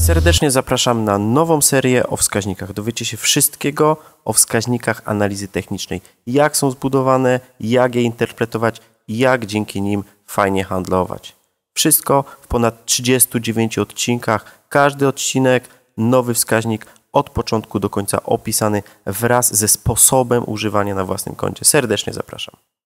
Serdecznie zapraszam na nową serię o wskaźnikach. Dowiecie się wszystkiego o wskaźnikach analizy technicznej. Jak są zbudowane, jak je interpretować, jak dzięki nim fajnie handlować. Wszystko w ponad 39 odcinkach. Każdy odcinek, nowy wskaźnik od początku do końca opisany wraz ze sposobem używania na własnym koncie. Serdecznie zapraszam.